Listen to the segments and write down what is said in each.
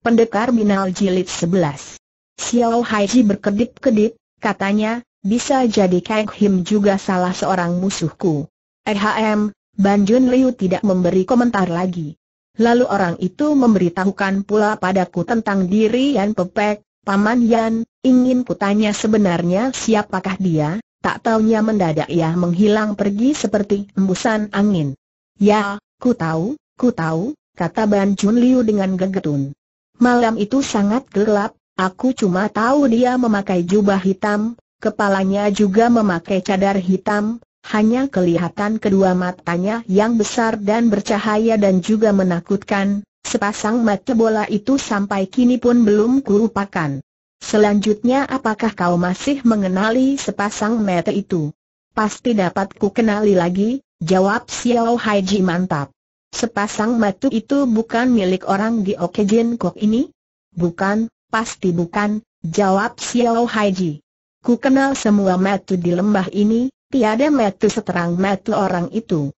Pendekar Binal Jilid 11 Xiao Haiji berkedip-kedip, katanya, bisa jadi Kang Him juga salah seorang musuhku. Ehm, Ban Jun Liu tidak memberi komentar lagi. Lalu orang itu memberitahukan pula padaku tentang diri Yan Pepek, Paman Yan, ingin kutanya sebenarnya siapakah dia, tak taunya mendadak ia menghilang pergi seperti embusan angin. Ya, ku tahu, ku tahu, kata Ban Jun Liu dengan gegetun. Malam itu sangat gelap, aku cuma tahu dia memakai jubah hitam, kepalanya juga memakai cadar hitam, hanya kelihatan kedua matanya yang besar dan bercahaya dan juga menakutkan, sepasang mata bola itu sampai kini pun belum kulupakan. Selanjutnya apakah kau masih mengenali sepasang mata itu? Pasti dapat ku kenali lagi, jawab Xiao Haiji mantap. Sepasang batu itu bukan milik orang di Okejin Kok ini? Bukan, pasti bukan, jawab Xiao Haiji. Ku kenal semua batu di lembah ini, tiada batu seterang batu orang itu.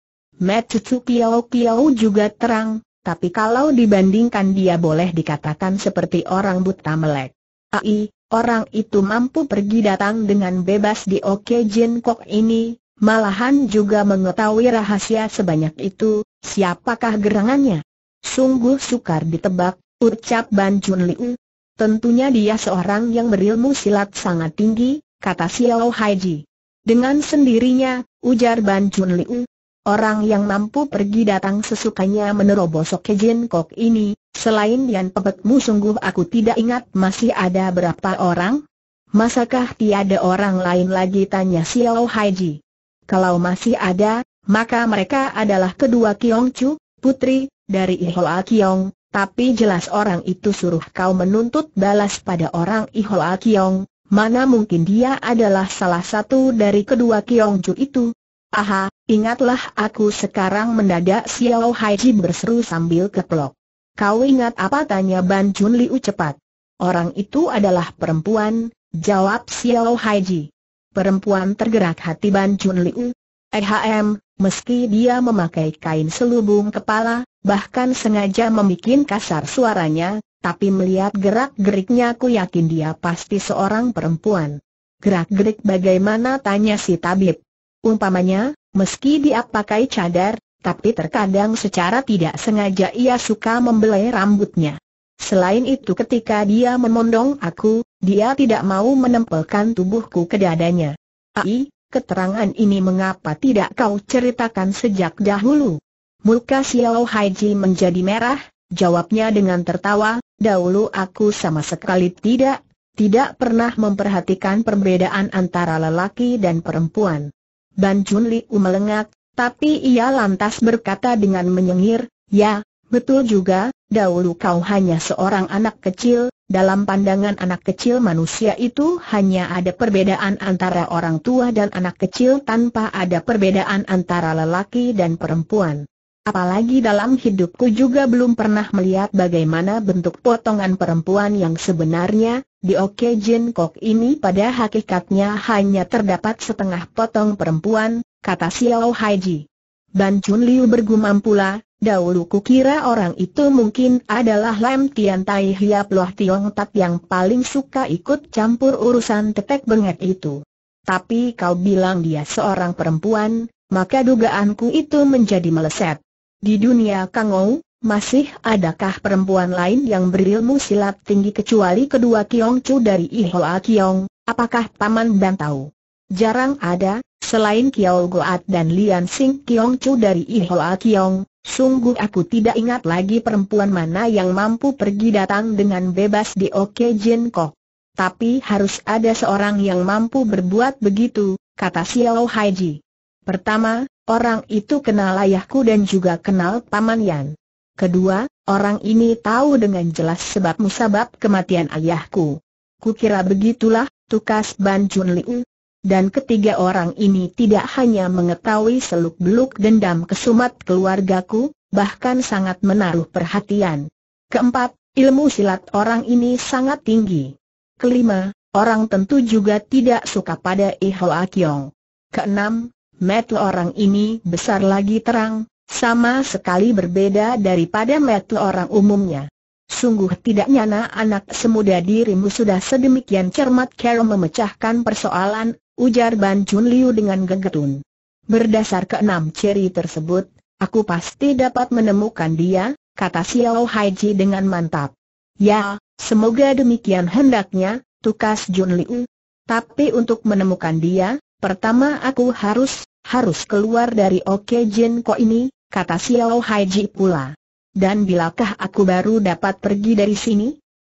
Chu Piao Piao juga terang, tapi kalau dibandingkan dia boleh dikatakan seperti orang buta melek. Ai, orang itu mampu pergi datang dengan bebas di Okejin Kok ini, Malahan juga mengetahui rahasia sebanyak itu, siapakah gerangannya? Sungguh sukar ditebak, ucap Ban Chun Liu. Tentunya dia seorang yang berilmu silat sangat tinggi, kata Xiao Haiji. Dengan sendirinya, ujar Ban Chun Liu. Orang yang mampu pergi datang sesukanya menerobos Jin Kok ini, selain yang Pebekmu sungguh aku tidak ingat masih ada berapa orang? Masakah tiada orang lain lagi tanya Xiao Haiji. Kalau masih ada, maka mereka adalah kedua Kiong Chu, putri, dari Ihola Kiong, tapi jelas orang itu suruh kau menuntut balas pada orang Ihola Kiong, mana mungkin dia adalah salah satu dari kedua Kiong Chu itu. Aha, ingatlah aku sekarang mendadak Xiao Haiji berseru sambil keplok. Kau ingat apa tanya Ban Chun Liu cepat. Orang itu adalah perempuan, jawab Xiao Haiji. Perempuan tergerak hati Ban Chun Liu. Ehm, meski dia memakai kain selubung kepala, bahkan sengaja membuat kasar suaranya, tapi melihat gerak-geriknya aku yakin dia pasti seorang perempuan. Gerak-gerik bagaimana tanya si tabib. Umpamanya, meski dia pakai cadar, tapi terkadang secara tidak sengaja ia suka membelai rambutnya. Selain itu ketika dia memondong aku, dia tidak mau menempelkan tubuhku ke dadanya. Ai, keterangan ini mengapa tidak kau ceritakan sejak dahulu? Muka Xiao Haiji menjadi merah, jawabnya dengan tertawa, dahulu aku sama sekali tidak, tidak pernah memperhatikan perbedaan antara lelaki dan perempuan. Ban Chun Liu melengak, tapi ia lantas berkata dengan menyengir, ya, Betul juga, dahulu kau hanya seorang anak kecil, dalam pandangan anak kecil manusia itu hanya ada perbedaan antara orang tua dan anak kecil tanpa ada perbedaan antara lelaki dan perempuan. Apalagi dalam hidupku juga belum pernah melihat bagaimana bentuk potongan perempuan yang sebenarnya, di Oke Jin Kok ini pada hakikatnya hanya terdapat setengah potong perempuan, kata Xiao Haiji. Ban Chun Liu bergumam pula, Dahulu kukira orang itu mungkin adalah Lam Tian Tai Hiap Loh Tiong Tat yang paling suka ikut campur urusan tetek benget itu. Tapi kau bilang dia seorang perempuan, maka dugaanku itu menjadi meleset. Di dunia Kang Kangou, masih adakah perempuan lain yang berilmu silat tinggi kecuali kedua Kiong Chu dari Ihoa Kiong? Apakah Paman Dan tahu? Jarang ada, selain Kiao Goat dan Lian Sing Kiong Chu dari Ihoa Kiong, sungguh aku tidak ingat lagi perempuan mana yang mampu pergi datang dengan bebas di Oke Jin Kok. Tapi harus ada seorang yang mampu berbuat begitu, kata Xiao Ji. Pertama, orang itu kenal ayahku dan juga kenal Paman Yan. Kedua, orang ini tahu dengan jelas sebab musabab kematian ayahku. Kukira begitulah, tukas Ban Chun Liu, dan ketiga orang ini tidak hanya mengetahui seluk-beluk dendam kesumat keluargaku, bahkan sangat menaruh perhatian. Keempat, ilmu silat orang ini sangat tinggi. Kelima, orang tentu juga tidak suka pada Ihoa Kiong. Keenam, metu orang ini besar lagi terang, sama sekali berbeda daripada metu orang umumnya. Sungguh tidak nyana anak semuda dirimu sudah sedemikian cermat Carol memecahkan persoalan ujar Ban Chun Liu dengan gegetun. Berdasar keenam ceri tersebut, aku pasti dapat menemukan dia, kata Xiao Haiji dengan mantap. Ya, semoga demikian hendaknya, tukas Jun Liu. Tapi untuk menemukan dia, pertama aku harus, harus keluar dari Oke Jin Ko ini, kata Xiao Haiji pula. Dan bilakah aku baru dapat pergi dari sini?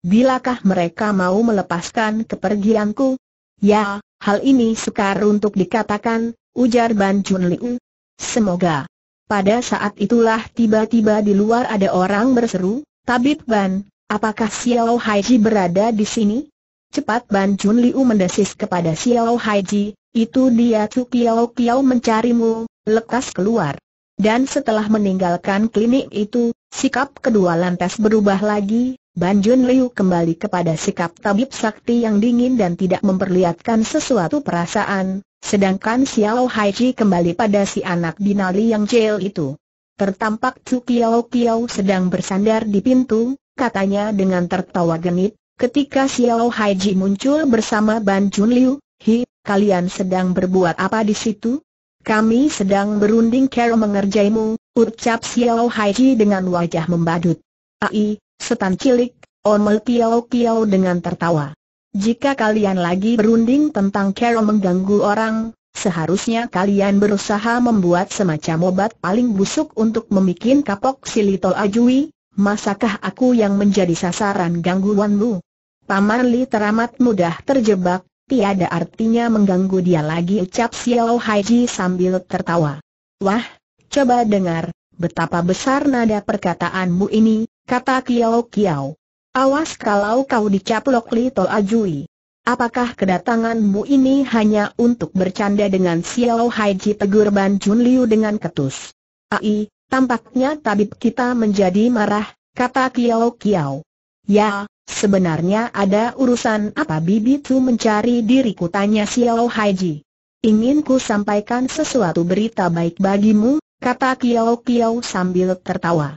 Bilakah mereka mau melepaskan kepergianku? Ya, Hal ini sukar untuk dikatakan, ujar Ban Chun Liu. Semoga. Pada saat itulah tiba-tiba di luar ada orang berseru, Tabib Ban, apakah Xiao Haiji berada di sini? Cepat Ban Chun Liu mendesis kepada Xiao Haiji, itu dia Cu Kiao Kiao mencarimu, lekas keluar. Dan setelah meninggalkan klinik itu, sikap kedua lantas berubah lagi, Ban Jun Liu kembali kepada sikap tabib sakti yang dingin dan tidak memperlihatkan sesuatu perasaan, sedangkan Xiao Hai Ji kembali pada si anak binali yang jail itu. Tertampak Chu Piao Piao sedang bersandar di pintu, katanya dengan tertawa genit, ketika Xiao Hai Ji muncul bersama Ban Jun Liu, Hi, kalian sedang berbuat apa di situ? Kami sedang berunding cara mengerjaimu, ucap Xiao Hai Ji dengan wajah membadut. Ai, Setan cilik, omel piau-piau dengan tertawa. Jika kalian lagi berunding tentang cara mengganggu orang, seharusnya kalian berusaha membuat semacam obat paling busuk untuk memikin kapok Lito ajui, masakah aku yang menjadi sasaran gangguanmu? Paman Li teramat mudah terjebak, tiada artinya mengganggu dia lagi ucap Xiao Haiji sambil tertawa. Wah, coba dengar, betapa besar nada perkataanmu ini, kata Kiao Kiao. Awas kalau kau dicaplok Lito Ajui. Apakah kedatanganmu ini hanya untuk bercanda dengan Xiao Haiji tegur Ban Jun Liu dengan ketus? Ai, tampaknya tabib kita menjadi marah, kata Kiao Kiao. Ya, sebenarnya ada urusan apa Bibi Tu mencari diriku tanya Xiao Haiji. Ingin ku sampaikan sesuatu berita baik bagimu, kata Kiao Kiao sambil tertawa.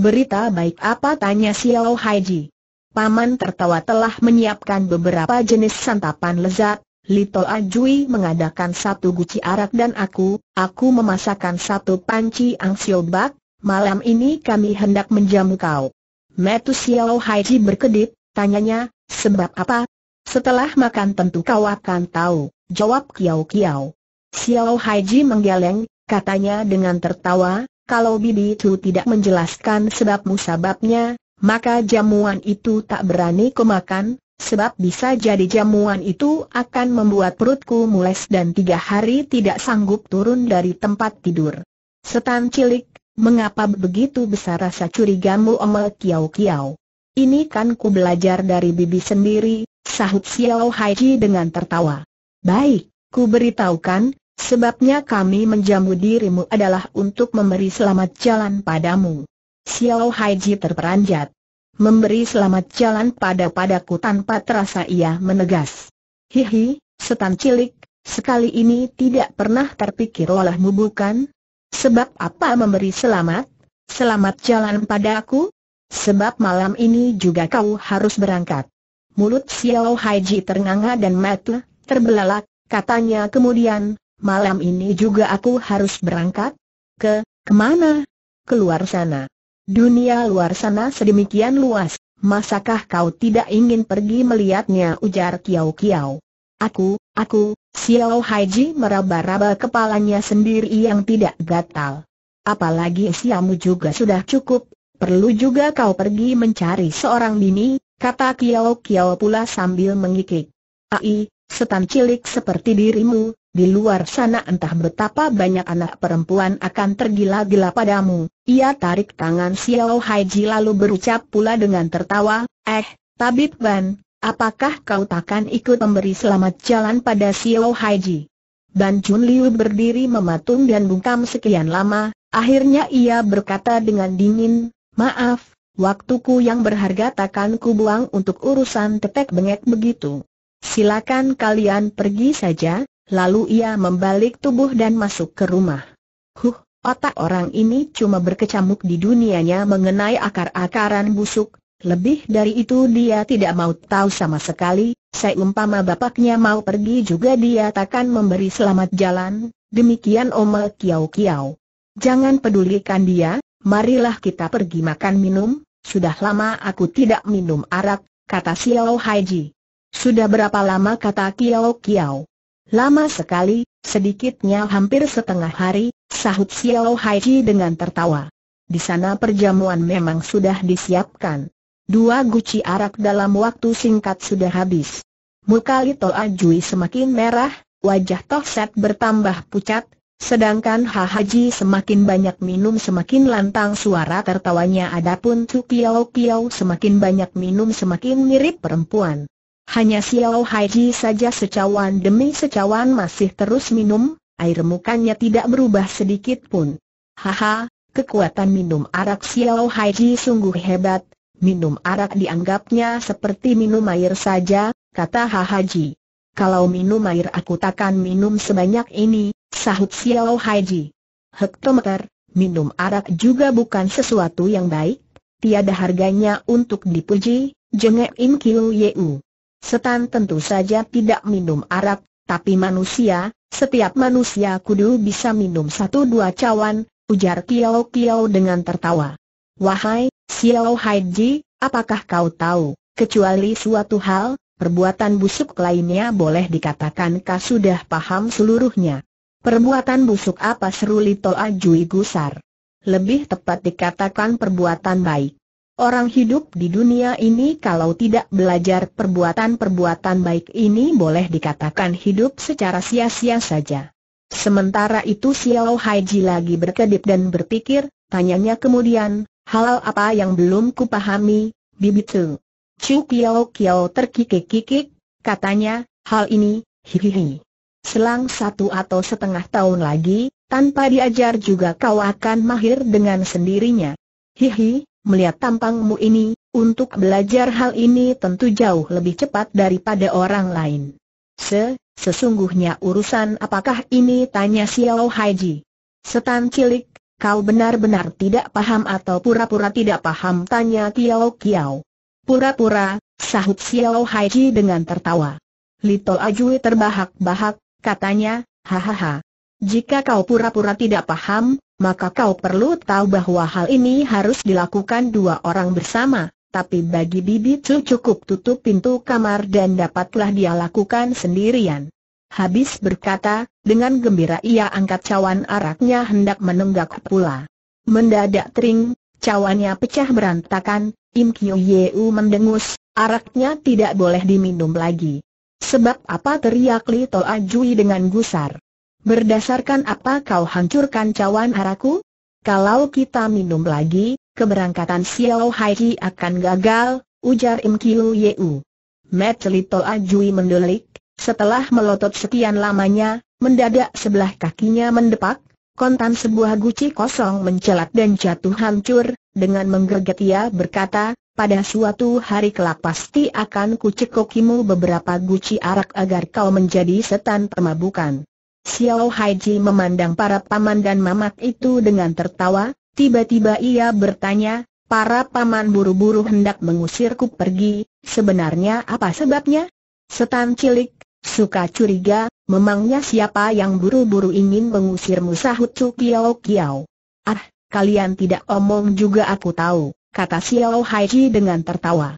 Berita baik apa tanya Xiao Haiji. Paman tertawa telah menyiapkan beberapa jenis santapan lezat, Little Ajui mengadakan satu guci arak dan aku, aku memasakkan satu panci bak. malam ini kami hendak menjamu kau. Metu Xiao Haiji berkedip, tanyanya, sebab apa? Setelah makan tentu kau akan tahu, jawab Kiao Kiao. Xiao Haiji menggeleng, katanya dengan tertawa, kalau bibi itu tidak menjelaskan sebab musababnya, maka jamuan itu tak berani kumakan, sebab bisa jadi jamuan itu akan membuat perutku mules dan tiga hari tidak sanggup turun dari tempat tidur. Setan cilik, mengapa begitu besar rasa curigamu omel kiau kiau? Ini kan ku belajar dari bibi sendiri, sahut Xiao Haiji dengan tertawa. Baik, ku beritahukan, Sebabnya kami menjamu dirimu adalah untuk memberi selamat jalan padamu. Xiao Haiji terperanjat. Memberi selamat jalan pada padaku tanpa terasa ia menegas. Hihi, setan cilik, sekali ini tidak pernah terpikir olehmu bukan? Sebab apa memberi selamat? Selamat jalan padaku? Sebab malam ini juga kau harus berangkat. Mulut Xiao Haiji ternganga dan mata terbelalak, katanya kemudian, malam ini juga aku harus berangkat? Ke, kemana? Keluar sana. Dunia luar sana sedemikian luas, masakah kau tidak ingin pergi melihatnya ujar Kiao Kiao. Aku, aku, Xiao Haiji meraba-raba kepalanya sendiri yang tidak gatal. Apalagi siamu juga sudah cukup, perlu juga kau pergi mencari seorang bini, kata Kiao Kiao pula sambil mengikik. Ai, setan cilik seperti dirimu, di luar sana entah betapa banyak anak perempuan akan tergila-gila padamu. Ia tarik tangan Xiao Haiji lalu berucap pula dengan tertawa, Eh, Tabib Ban, apakah kau takkan ikut memberi selamat jalan pada Xiao Haiji? Ban Jun Liu berdiri mematung dan bungkam sekian lama, akhirnya ia berkata dengan dingin, Maaf, waktuku yang berharga takkan kubuang untuk urusan tetek bengek begitu. Silakan kalian pergi saja, Lalu ia membalik tubuh dan masuk ke rumah. Huh, otak orang ini cuma berkecamuk di dunianya mengenai akar-akaran busuk, lebih dari itu dia tidak mau tahu sama sekali, seumpama bapaknya mau pergi juga dia takkan memberi selamat jalan, demikian Oma kiau kiau. Jangan pedulikan dia, marilah kita pergi makan minum, sudah lama aku tidak minum arak, kata Xiao Haiji. Sudah berapa lama kata kiau kiau. Lama sekali, sedikitnya hampir setengah hari, sahut Xiao Haiji dengan tertawa. Di sana perjamuan memang sudah disiapkan. Dua guci arak dalam waktu singkat sudah habis. Muka Lito Ajui semakin merah, wajah Tohset bertambah pucat, Sedangkan Ha Haji semakin banyak minum semakin lantang suara tertawanya adapun Tu Piao Piao semakin banyak minum semakin mirip perempuan. Hanya Xiao Haiji saja secawan demi secawan masih terus minum, air mukanya tidak berubah sedikit pun. Haha, kekuatan minum arak Xiao Haiji sungguh hebat, minum arak dianggapnya seperti minum air saja, kata Haji. Kalau minum air aku takkan minum sebanyak ini, sahut Xiao Haiji. Hektometer, minum arak juga bukan sesuatu yang baik, tiada harganya untuk dipuji, jengek Im Kiu Yeu. Setan tentu saja tidak minum arak, tapi manusia, setiap manusia kudu bisa minum satu dua cawan, ujar Kiao Kiao dengan tertawa. Wahai, Xiao Haiji, apakah kau tahu, kecuali suatu hal, perbuatan busuk lainnya boleh dikatakan kau sudah paham seluruhnya. Perbuatan busuk apa seru Lito Ajui Gusar? Lebih tepat dikatakan perbuatan baik. Orang hidup di dunia ini kalau tidak belajar perbuatan-perbuatan baik ini boleh dikatakan hidup secara sia-sia saja. Sementara itu Xiao Haiji lagi berkedip dan berpikir, tanyanya kemudian, hal apa yang belum kupahami, Bibitu? Chu Kiao Kiao terkikik-kikik, katanya, hal ini, hihihi. Selang satu atau setengah tahun lagi, tanpa diajar juga kau akan mahir dengan sendirinya. Hihi, Melihat tampangmu ini, untuk belajar hal ini tentu jauh lebih cepat daripada orang lain. Se, sesungguhnya urusan apakah ini tanya Xiao Haiji. Setan cilik, kau benar-benar tidak paham atau pura-pura tidak paham tanya Xiao Kiao. Pura-pura, sahut Xiao Haiji dengan tertawa. Lito Ajui terbahak-bahak, katanya, hahaha. Jika kau pura-pura tidak paham, maka kau perlu tahu bahwa hal ini harus dilakukan dua orang bersama. Tapi bagi Bibi Chu cukup tutup pintu kamar dan dapatlah dia lakukan sendirian. Habis berkata, dengan gembira ia angkat cawan araknya hendak menenggak pula. Mendadak tering, cawannya pecah berantakan, Im Kyu Yeu mendengus, araknya tidak boleh diminum lagi. Sebab apa teriak Li Toa Ajui dengan gusar. Berdasarkan apa kau hancurkan cawan haraku? Kalau kita minum lagi, keberangkatan Xiao Hai akan gagal, ujar Im Kiu Yeu. Metelito Ajui mendelik, setelah melotot sekian lamanya, mendadak sebelah kakinya mendepak, kontan sebuah guci kosong mencelat dan jatuh hancur, dengan menggerget ia berkata, pada suatu hari kelak pasti akan kucekokimu beberapa guci arak agar kau menjadi setan pemabukan. Xiao Haiji memandang para paman dan mamat itu dengan tertawa, tiba-tiba ia bertanya, para paman buru-buru hendak mengusirku pergi, sebenarnya apa sebabnya? Setan cilik, suka curiga, memangnya siapa yang buru-buru ingin mengusirmu sahut Cu Kiao Kiao. Ah, kalian tidak omong juga aku tahu, kata Xiao Haiji dengan tertawa.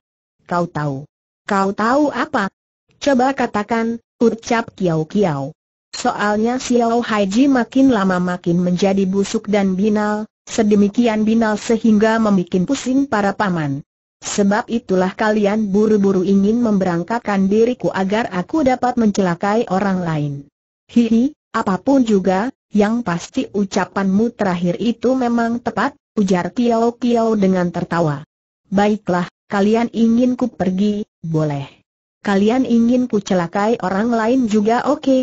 Kau tahu. Kau tahu apa? Coba katakan, ucap Kiao Kiao. Soalnya Xiao Haiji makin lama makin menjadi busuk dan binal, sedemikian binal sehingga membuat pusing para paman. Sebab itulah kalian buru-buru ingin memberangkatkan diriku agar aku dapat mencelakai orang lain. Hihi, apapun juga, yang pasti ucapanmu terakhir itu memang tepat, ujar Kiao Kiao dengan tertawa. Baiklah, kalian ingin ku pergi, boleh. Kalian ingin ku celakai orang lain juga oke. Okay.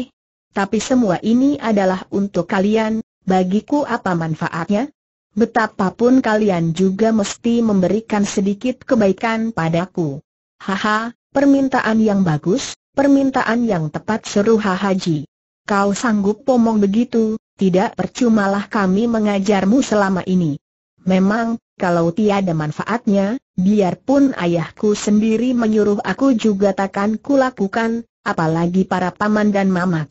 Tapi semua ini adalah untuk kalian, bagiku apa manfaatnya? Betapapun kalian juga mesti memberikan sedikit kebaikan padaku. Haha, permintaan yang bagus, permintaan yang tepat seru hahaji. Kau sanggup pomong begitu, tidak percumalah kami mengajarmu selama ini. Memang, kalau tiada manfaatnya, biarpun ayahku sendiri menyuruh aku juga takkan kulakukan, apalagi para paman dan mamak.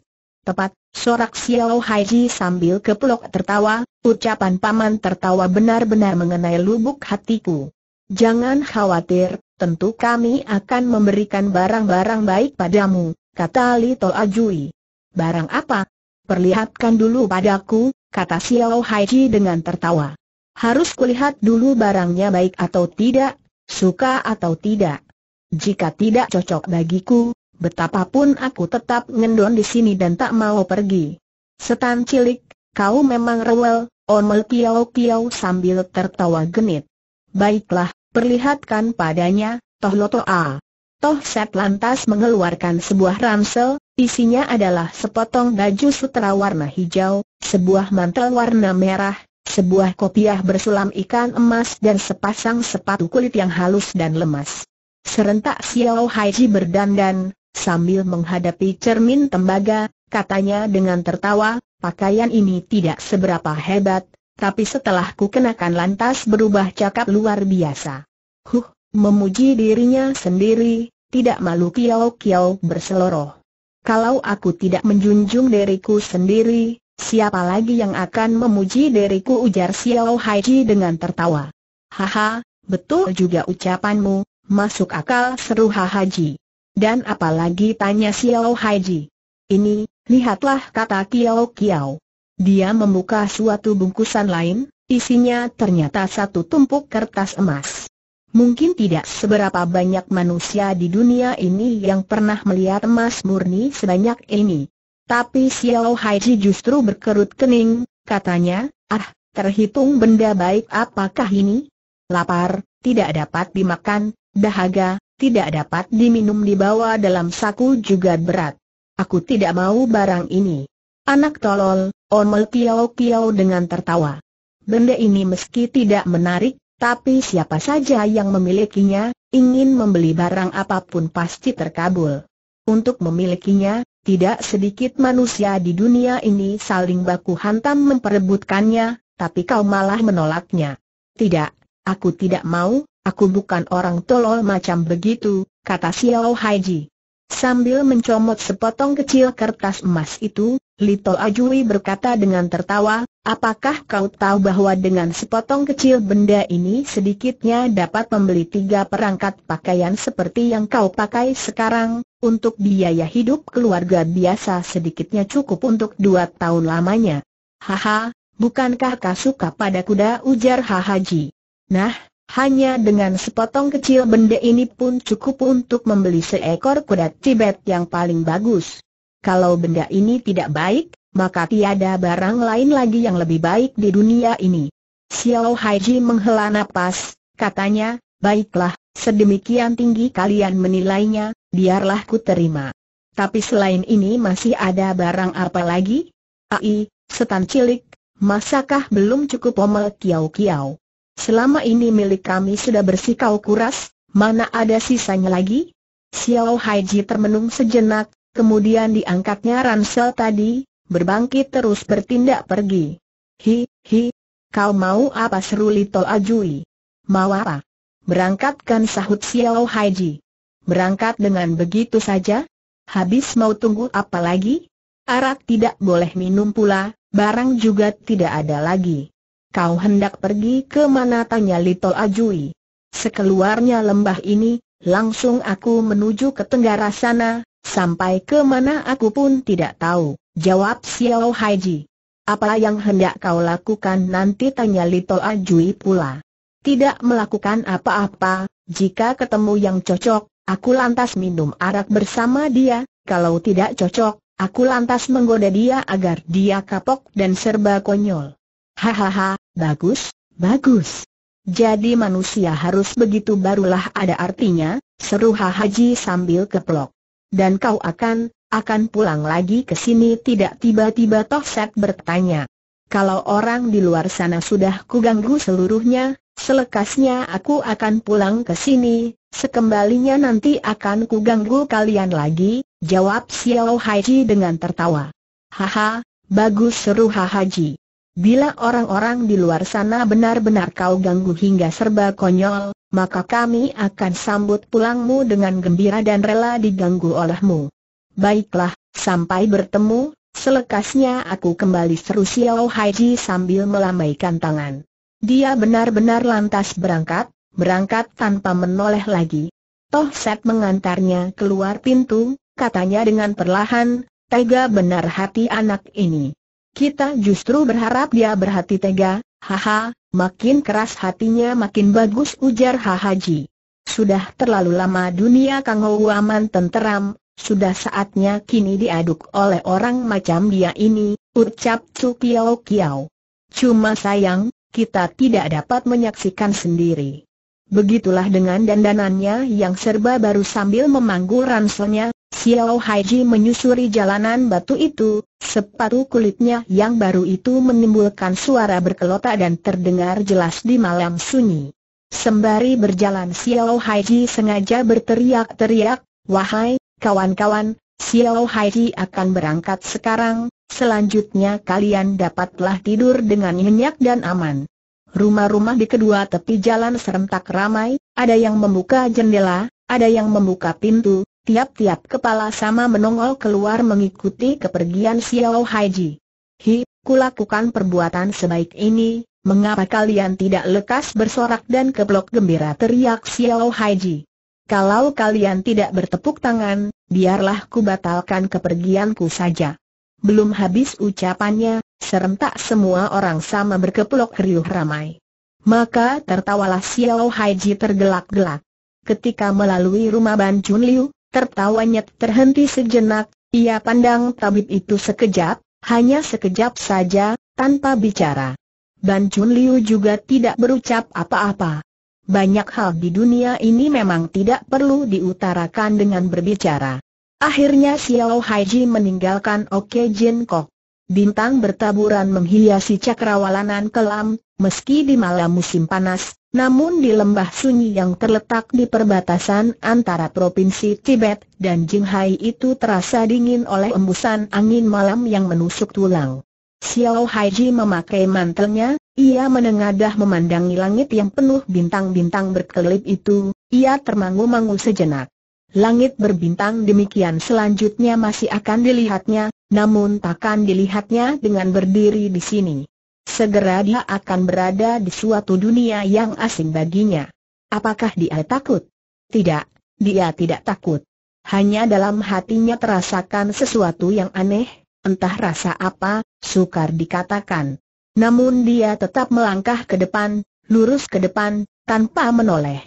Tepat, sorak Xiao Haiji sambil keplok tertawa, ucapan paman tertawa benar-benar mengenai lubuk hatiku. Jangan khawatir, tentu kami akan memberikan barang-barang baik padamu, kata Li Ajui. Barang apa? Perlihatkan dulu padaku, kata Xiao Haiji dengan tertawa. Harus kulihat dulu barangnya baik atau tidak, suka atau tidak. Jika tidak cocok bagiku, Betapapun aku tetap ngendon di sini dan tak mau pergi. Setan cilik, kau memang rewel, omel piau-piau sambil tertawa genit. Baiklah, perlihatkan padanya, toh loto a. Toh set lantas mengeluarkan sebuah ransel, isinya adalah sepotong baju sutra warna hijau, sebuah mantel warna merah, sebuah kopiah bersulam ikan emas dan sepasang sepatu kulit yang halus dan lemas. Serentak Xiao Haiji berdandan, sambil menghadapi cermin tembaga, katanya dengan tertawa, pakaian ini tidak seberapa hebat, tapi setelah ku kenakan lantas berubah cakap luar biasa. Huh, memuji dirinya sendiri, tidak malu kiau-kiau berseloroh. Kalau aku tidak menjunjung diriku sendiri, siapa lagi yang akan memuji diriku ujar Xiao Haiji dengan tertawa. Haha, betul juga ucapanmu, masuk akal seru Haiji. Dan apalagi tanya Xiao Haiji. Ini, lihatlah kata Kiao Kiao. Dia membuka suatu bungkusan lain, isinya ternyata satu tumpuk kertas emas. Mungkin tidak seberapa banyak manusia di dunia ini yang pernah melihat emas murni sebanyak ini. Tapi Xiao Haiji justru berkerut kening, katanya, ah, terhitung benda baik apakah ini? Lapar, tidak dapat dimakan, dahaga, tidak dapat diminum di bawah dalam saku juga berat. Aku tidak mau barang ini. Anak tolol, omel piau-piau dengan tertawa. Benda ini meski tidak menarik, tapi siapa saja yang memilikinya, ingin membeli barang apapun pasti terkabul. Untuk memilikinya, tidak sedikit manusia di dunia ini saling baku hantam memperebutkannya, tapi kau malah menolaknya. Tidak, aku tidak mau, Aku bukan orang tolol macam begitu, kata Xiao Haiji. Sambil mencomot sepotong kecil kertas emas itu, Lito Ajui berkata dengan tertawa, apakah kau tahu bahwa dengan sepotong kecil benda ini sedikitnya dapat membeli tiga perangkat pakaian seperti yang kau pakai sekarang, untuk biaya hidup keluarga biasa sedikitnya cukup untuk dua tahun lamanya. Haha, bukankah kau suka pada kuda ujar Hahaji? Nah, hanya dengan sepotong kecil benda ini pun cukup untuk membeli seekor kuda Tibet yang paling bagus. Kalau benda ini tidak baik, maka tiada barang lain lagi yang lebih baik di dunia ini. Xiao Haiji menghela nafas. katanya, baiklah, sedemikian tinggi kalian menilainya, biarlah ku terima. Tapi selain ini masih ada barang apa lagi? Ai, setan cilik, masakah belum cukup omel kiau-kiau? Selama ini milik kami sudah bersih kau kuras, mana ada sisanya lagi? Xiao Haiji termenung sejenak, kemudian diangkatnya ransel tadi, berbangkit terus bertindak pergi. Hi, hi, kau mau apa seru Lito Ajui? Mau apa? Berangkatkan sahut Xiao Haiji. Berangkat dengan begitu saja? Habis mau tunggu apa lagi? Arak tidak boleh minum pula, barang juga tidak ada lagi. Kau hendak pergi ke mana tanya Lito Ajui. Sekeluarnya lembah ini, langsung aku menuju ke tenggara sana, sampai ke mana aku pun tidak tahu, jawab Xiao Haiji. Apa yang hendak kau lakukan nanti tanya Lito Ajui pula. Tidak melakukan apa-apa, jika ketemu yang cocok, aku lantas minum arak bersama dia, kalau tidak cocok, aku lantas menggoda dia agar dia kapok dan serba konyol. Hahaha, bagus, bagus. Jadi manusia harus begitu barulah ada artinya, seru Ha Haji sambil keplok. Dan kau akan, akan pulang lagi ke sini tidak tiba-tiba Tohset bertanya. Kalau orang di luar sana sudah kuganggu seluruhnya, selekasnya aku akan pulang ke sini, sekembalinya nanti akan kuganggu kalian lagi, jawab Xiao Haji dengan tertawa. Haha, bagus seru Ha Haji. Bila orang-orang di luar sana benar-benar kau ganggu hingga serba konyol, maka kami akan sambut pulangmu dengan gembira dan rela diganggu olehmu. Baiklah, sampai bertemu, selekasnya aku kembali seru Xiao Haiji sambil melambaikan tangan. Dia benar-benar lantas berangkat, berangkat tanpa menoleh lagi. Toh Set mengantarnya keluar pintu, katanya dengan perlahan, tega benar hati anak ini kita justru berharap dia berhati tega, haha, makin keras hatinya makin bagus ujar Hahaji. Sudah terlalu lama dunia Kang Ho Houaman tenteram, sudah saatnya kini diaduk oleh orang macam dia ini, ucap Cu Kiao Kiao. Cuma sayang, kita tidak dapat menyaksikan sendiri. Begitulah dengan dandanannya yang serba baru sambil memanggul ranselnya, Xiao Haiji menyusuri jalanan batu itu, sepatu kulitnya yang baru itu menimbulkan suara berkelotak dan terdengar jelas di malam sunyi. Sembari berjalan Xiao Haiji sengaja berteriak-teriak, Wahai, kawan-kawan, Xiao Haiji akan berangkat sekarang, selanjutnya kalian dapatlah tidur dengan nyenyak dan aman. Rumah-rumah di kedua tepi jalan serentak ramai, ada yang membuka jendela, ada yang membuka pintu, Tiap-tiap kepala sama menongol keluar mengikuti kepergian Xiao Haiji. Hi, kulakukan perbuatan sebaik ini, mengapa kalian tidak lekas bersorak dan keblok gembira teriak Xiao Haiji. Kalau kalian tidak bertepuk tangan, biarlah ku batalkan kepergianku saja. Belum habis ucapannya, serentak semua orang sama berkeplok riuh ramai. Maka tertawalah Xiao Haiji tergelak-gelak. Ketika melalui rumah Ban Chun Liu, Tertawanya terhenti sejenak, ia pandang tabib itu sekejap, hanya sekejap saja, tanpa bicara. Ban Chun Liu juga tidak berucap apa-apa. Banyak hal di dunia ini memang tidak perlu diutarakan dengan berbicara. Akhirnya Xiao Haiji meninggalkan Oke Jin Kok. Bintang bertaburan menghiasi cakrawalanan kelam, meski di malam musim panas, namun di lembah sunyi yang terletak di perbatasan antara Provinsi Tibet dan Jinghai itu terasa dingin oleh embusan angin malam yang menusuk tulang. Xiao Haiji memakai mantelnya, ia menengadah memandangi langit yang penuh bintang-bintang berkelip itu, ia termangu-mangu sejenak. Langit berbintang demikian selanjutnya masih akan dilihatnya, namun takkan dilihatnya dengan berdiri di sini. Segera dia akan berada di suatu dunia yang asing baginya. Apakah dia takut? Tidak, dia tidak takut. Hanya dalam hatinya terasakan sesuatu yang aneh, entah rasa apa, sukar dikatakan. Namun dia tetap melangkah ke depan, lurus ke depan, tanpa menoleh.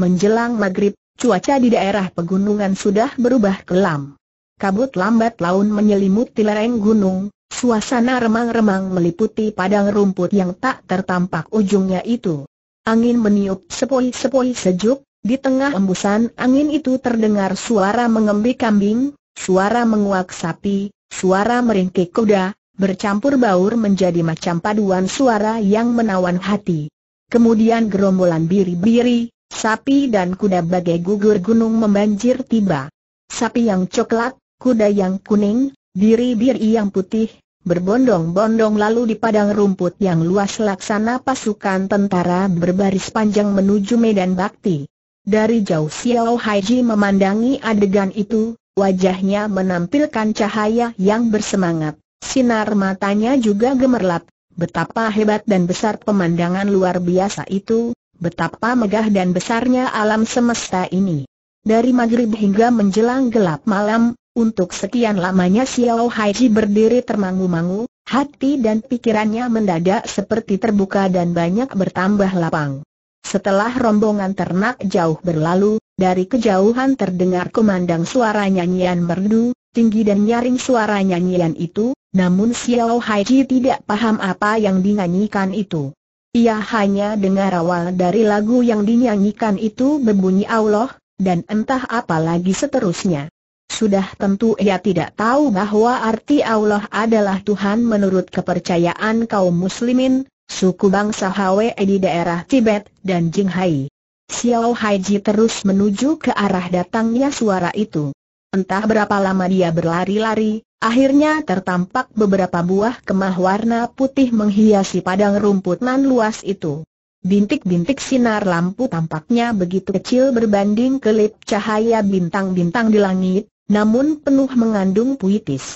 Menjelang maghrib, Cuaca di daerah pegunungan sudah berubah kelam. Kabut lambat laun menyelimuti lereng gunung, suasana remang-remang meliputi padang rumput yang tak tertampak ujungnya itu. Angin meniup sepoi-sepoi sejuk, di tengah embusan angin itu terdengar suara mengembi kambing, suara menguak sapi, suara meringkik kuda, bercampur baur menjadi macam paduan suara yang menawan hati. Kemudian gerombolan biri-biri, Sapi dan kuda bagai gugur gunung membanjir tiba. Sapi yang coklat, kuda yang kuning, biri-biri yang putih, berbondong-bondong lalu di padang rumput yang luas laksana pasukan tentara berbaris panjang menuju medan bakti. Dari jauh Xiao Haiji memandangi adegan itu, wajahnya menampilkan cahaya yang bersemangat, sinar matanya juga gemerlap, betapa hebat dan besar pemandangan luar biasa itu, betapa megah dan besarnya alam semesta ini. Dari maghrib hingga menjelang gelap malam, untuk sekian lamanya Xiao Haiji berdiri termangu-mangu, hati dan pikirannya mendadak seperti terbuka dan banyak bertambah lapang. Setelah rombongan ternak jauh berlalu, dari kejauhan terdengar kumandang suara nyanyian merdu, tinggi dan nyaring suara nyanyian itu, namun Xiao Haiji tidak paham apa yang dinyanyikan itu. Ia hanya dengar awal dari lagu yang dinyanyikan itu berbunyi Allah, dan entah apa lagi seterusnya. Sudah tentu ia tidak tahu bahwa arti Allah adalah Tuhan menurut kepercayaan kaum muslimin, suku bangsa Hwe di daerah Tibet dan Jinghai. Xiao Haiji terus menuju ke arah datangnya suara itu. Entah berapa lama dia berlari-lari, Akhirnya tertampak beberapa buah kemah warna putih menghiasi padang rumput nan luas itu. Bintik-bintik sinar lampu tampaknya begitu kecil berbanding kelip cahaya bintang-bintang di langit, namun penuh mengandung puitis.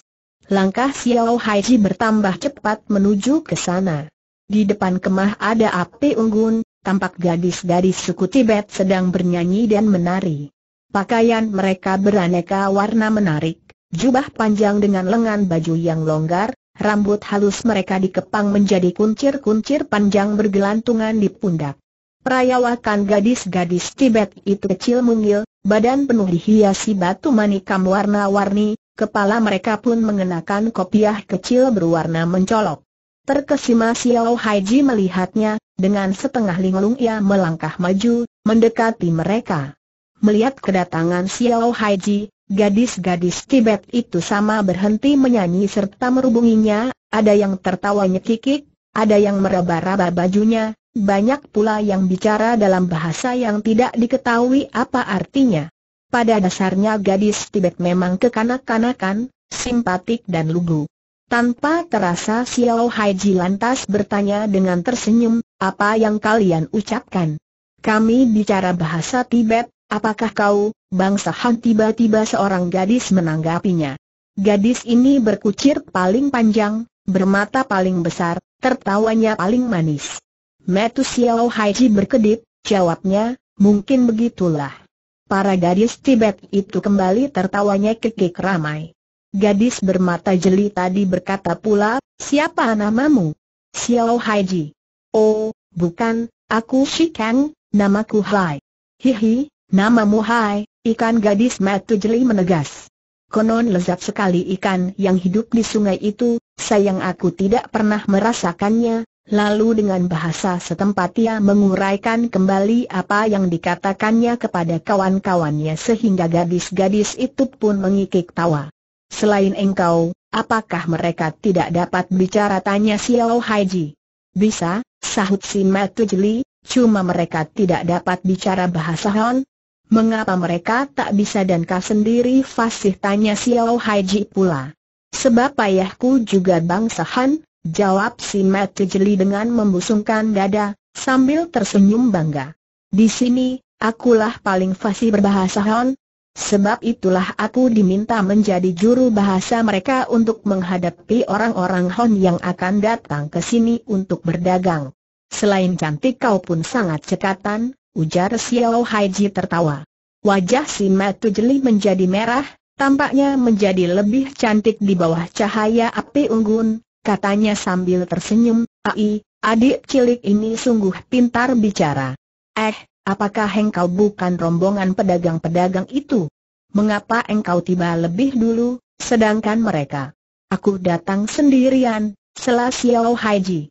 Langkah Xiao Haiji bertambah cepat menuju ke sana. Di depan kemah ada api unggun, tampak gadis dari suku Tibet sedang bernyanyi dan menari. Pakaian mereka beraneka warna menarik Jubah panjang dengan lengan baju yang longgar, rambut halus mereka dikepang menjadi kuncir-kuncir panjang bergelantungan di pundak. Perayawakan gadis-gadis Tibet itu kecil mungil, badan penuh dihiasi batu manikam warna-warni, kepala mereka pun mengenakan kopiah kecil berwarna mencolok. Terkesima Xiao Haiji melihatnya, dengan setengah linglung ia melangkah maju, mendekati mereka. Melihat kedatangan Xiao Haiji, Gadis-gadis Tibet itu sama berhenti menyanyi serta merubunginya, ada yang tertawa nyekikik, ada yang meraba-raba bajunya, banyak pula yang bicara dalam bahasa yang tidak diketahui apa artinya. Pada dasarnya gadis Tibet memang kekanak-kanakan, simpatik dan lugu. Tanpa terasa Xiao Haiji lantas bertanya dengan tersenyum, apa yang kalian ucapkan? Kami bicara bahasa Tibet, Apakah kau, bangsa Han tiba-tiba seorang gadis menanggapinya. Gadis ini berkucir paling panjang, bermata paling besar, tertawanya paling manis. Metu Xiao Haiji berkedip, jawabnya, mungkin begitulah. Para gadis Tibet itu kembali tertawanya kekik ramai. Gadis bermata jeli tadi berkata pula, siapa namamu? Xiao Haiji. Oh, bukan, aku Shikang, namaku Hai. Hihi, Namamu hai, ikan gadis matu jeli menegas. Konon lezat sekali ikan yang hidup di sungai itu, sayang aku tidak pernah merasakannya, lalu dengan bahasa setempat ia menguraikan kembali apa yang dikatakannya kepada kawan-kawannya sehingga gadis-gadis itu pun mengikik tawa. Selain engkau, apakah mereka tidak dapat bicara tanya Xiao Haiji? Bisa, sahut si Matu Jeli, cuma mereka tidak dapat bicara bahasa Hon. Mengapa mereka tak bisa dan kau sendiri fasih tanya Xiao Haiji pula. Sebab ayahku juga bangsahan, jawab si Mat Jeli dengan membusungkan dada, sambil tersenyum bangga. Di sini, akulah paling fasih berbahasa Han, sebab itulah aku diminta menjadi juru bahasa mereka untuk menghadapi orang-orang Hon yang akan datang ke sini untuk berdagang. Selain cantik kau pun sangat cekatan, ujar Xiao Haiji tertawa. Wajah si Matu Jeli menjadi merah, tampaknya menjadi lebih cantik di bawah cahaya api unggun, katanya sambil tersenyum, Ai, adik cilik ini sungguh pintar bicara. Eh, apakah engkau bukan rombongan pedagang-pedagang itu? Mengapa engkau tiba lebih dulu, sedangkan mereka? Aku datang sendirian, Selah Xiao Haiji.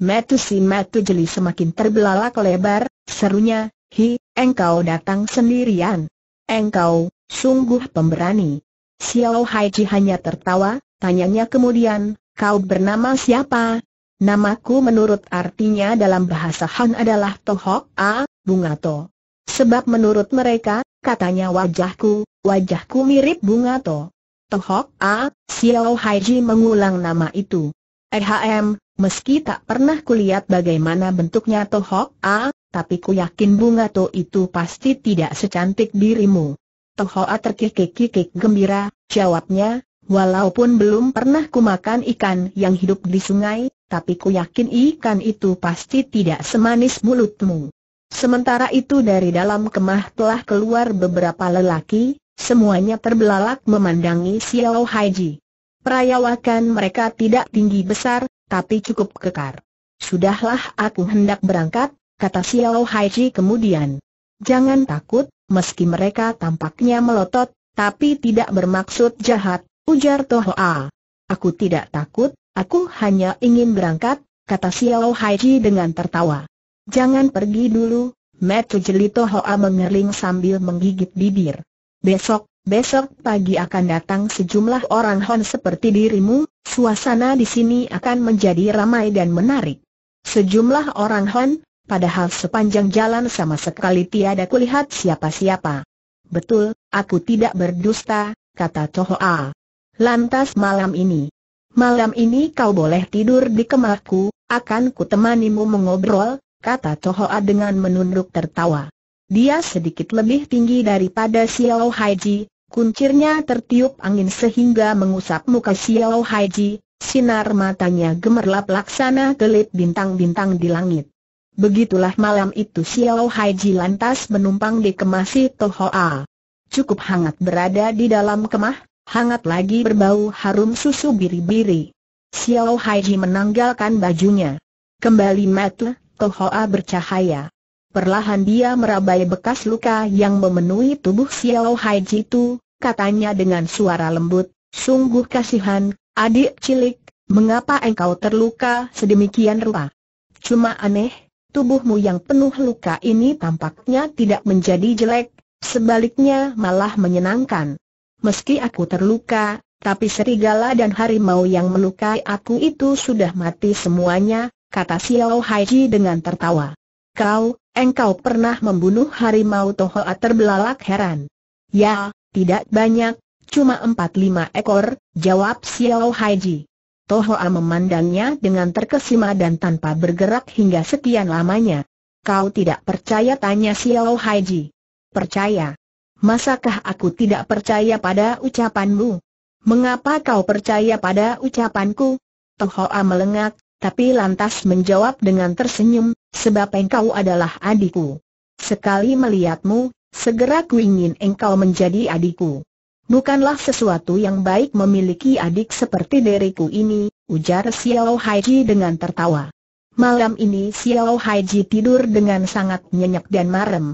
Matu si Matu jeli semakin terbelalak lebar, Serunya, hi, engkau datang sendirian. Engkau, sungguh pemberani. Xiao Haiji hanya tertawa, tanyanya kemudian, kau bernama siapa? Namaku menurut artinya dalam bahasa Han adalah Tohok A, bunga To. Sebab menurut mereka, katanya wajahku, wajahku mirip bunga To. Tohok A, Xiao Haiji mengulang nama itu. Ehm, meski tak pernah kulihat bagaimana bentuknya Tohok A, tapi ku yakin bunga to itu pasti tidak secantik dirimu. Tohoa terkekik-kekik gembira, jawabnya, walaupun belum pernah ku makan ikan yang hidup di sungai, tapi ku yakin ikan itu pasti tidak semanis mulutmu. Sementara itu dari dalam kemah telah keluar beberapa lelaki, semuanya terbelalak memandangi Xiao Haiji. Perayawakan mereka tidak tinggi besar, tapi cukup kekar. Sudahlah aku hendak berangkat, kata Xiao Haiji kemudian. Jangan takut, meski mereka tampaknya melotot, tapi tidak bermaksud jahat, ujar Tohoa. Aku tidak takut, aku hanya ingin berangkat, kata Xiao Haiji dengan tertawa. Jangan pergi dulu, Metu jeli Tohoa mengerling sambil menggigit bibir. Besok, besok pagi akan datang sejumlah orang Hon seperti dirimu, suasana di sini akan menjadi ramai dan menarik. Sejumlah orang Hon, Padahal sepanjang jalan sama sekali tiada kulihat siapa-siapa. Betul, aku tidak berdusta, kata A. Lantas malam ini. Malam ini kau boleh tidur di kemahku, akan ku temanimu mengobrol, kata Tohoa dengan menunduk tertawa. Dia sedikit lebih tinggi daripada Xiao Haiji, kuncirnya tertiup angin sehingga mengusap muka Xiao Haiji, sinar matanya gemerlap laksana kelip bintang-bintang di langit. Begitulah malam itu Xiao Haiji lantas menumpang di kemasi Tohoa. Cukup hangat berada di dalam kemah, hangat lagi berbau harum susu biri-biri. Xiao Haiji menanggalkan bajunya. Kembali mata, Tohoa bercahaya. Perlahan dia merabai bekas luka yang memenuhi tubuh Xiao Haiji itu, katanya dengan suara lembut, sungguh kasihan, adik cilik, mengapa engkau terluka sedemikian rupa? Cuma aneh, tubuhmu yang penuh luka ini tampaknya tidak menjadi jelek, sebaliknya malah menyenangkan. Meski aku terluka, tapi serigala dan harimau yang melukai aku itu sudah mati semuanya, kata Xiao Haiji dengan tertawa. Kau, engkau pernah membunuh harimau Tohoa terbelalak heran. Ya, tidak banyak, cuma empat lima ekor, jawab Xiao Haiji. Tohoa memandangnya dengan terkesima dan tanpa bergerak hingga sekian lamanya. Kau tidak percaya tanya Xiao Haiji. Percaya. Masakah aku tidak percaya pada ucapanmu? Mengapa kau percaya pada ucapanku? Tohoa melengak, tapi lantas menjawab dengan tersenyum, sebab engkau adalah adikku. Sekali melihatmu, segera ku ingin engkau menjadi adikku. Bukanlah sesuatu yang baik memiliki adik seperti diriku ini, ujar Xiao Haiji dengan tertawa. Malam ini Xiao Haiji tidur dengan sangat nyenyak dan marem.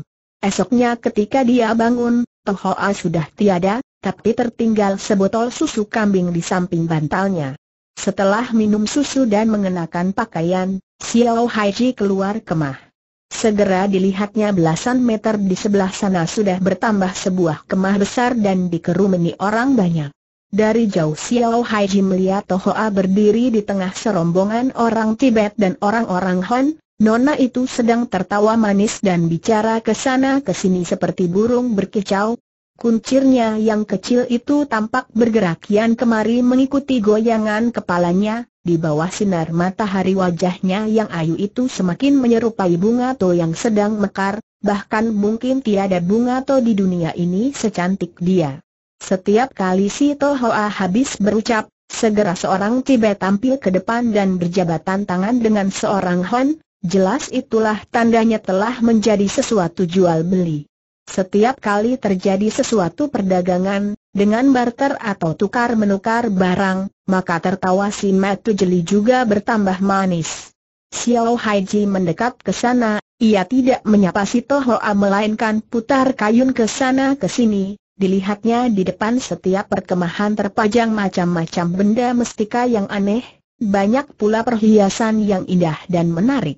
Esoknya ketika dia bangun, Tohoa sudah tiada, tapi tertinggal sebotol susu kambing di samping bantalnya. Setelah minum susu dan mengenakan pakaian, Xiao Haiji keluar kemah. Segera dilihatnya belasan meter di sebelah sana sudah bertambah sebuah kemah besar dan dikerumuni orang banyak. Dari jauh Xiao Haiji melihat Tohoa berdiri di tengah serombongan orang Tibet dan orang-orang Han, Nona itu sedang tertawa manis dan bicara ke sana ke sini seperti burung berkicau. Kuncirnya yang kecil itu tampak bergerak kemari mengikuti goyangan kepalanya, di bawah sinar matahari wajahnya yang ayu itu semakin menyerupai bunga to yang sedang mekar, bahkan mungkin tiada bunga to di dunia ini secantik dia. Setiap kali si Tohoa habis berucap, segera seorang Tibet tampil ke depan dan berjabatan tangan dengan seorang Hon, jelas itulah tandanya telah menjadi sesuatu jual beli. Setiap kali terjadi sesuatu perdagangan, dengan barter atau tukar-menukar barang, maka tertawa si Matu Jeli juga bertambah manis. Xiao Haiji mendekat ke sana, ia tidak menyapa si Tohoa melainkan putar kayun ke sana ke sini, dilihatnya di depan setiap perkemahan terpajang macam-macam benda mestika yang aneh, banyak pula perhiasan yang indah dan menarik.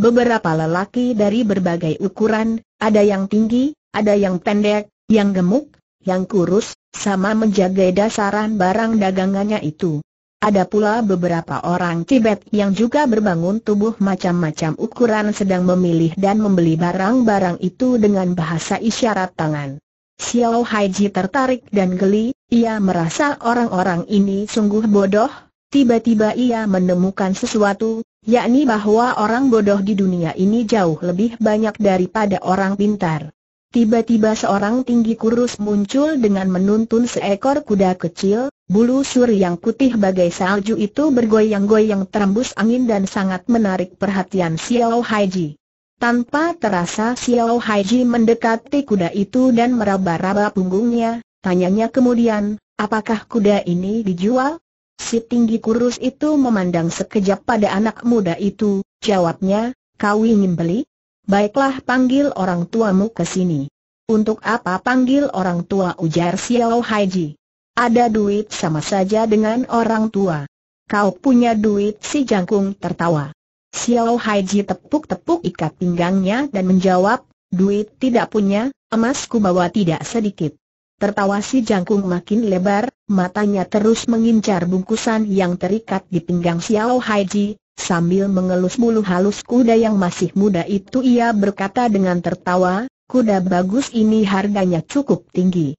Beberapa lelaki dari berbagai ukuran, ada yang tinggi, ada yang pendek, yang gemuk, yang kurus, sama menjaga dasaran barang dagangannya itu. Ada pula beberapa orang Tibet yang juga berbangun tubuh macam-macam ukuran sedang memilih dan membeli barang-barang itu dengan bahasa isyarat tangan. Xiao Haiji tertarik dan geli, ia merasa orang-orang ini sungguh bodoh, tiba-tiba ia menemukan sesuatu, yakni bahwa orang bodoh di dunia ini jauh lebih banyak daripada orang pintar. Tiba-tiba seorang tinggi kurus muncul dengan menuntun seekor kuda kecil, bulu sur yang putih bagai salju itu bergoyang-goyang terembus angin dan sangat menarik perhatian Xiao Haiji. Tanpa terasa Xiao Haiji mendekati kuda itu dan meraba-raba punggungnya, tanyanya kemudian, apakah kuda ini dijual? Si tinggi kurus itu memandang sekejap pada anak muda itu, jawabnya, kau ingin beli? Baiklah panggil orang tuamu ke sini. Untuk apa panggil orang tua ujar Xiao Haiji? Ada duit sama saja dengan orang tua. Kau punya duit si jangkung tertawa. Xiao Haiji tepuk-tepuk ikat pinggangnya dan menjawab, duit tidak punya, emasku bawa tidak sedikit. Tertawa si jangkung makin lebar, matanya terus mengincar bungkusan yang terikat di pinggang Xiao Haiji, Sambil mengelus bulu halus kuda yang masih muda itu ia berkata dengan tertawa, kuda bagus ini harganya cukup tinggi.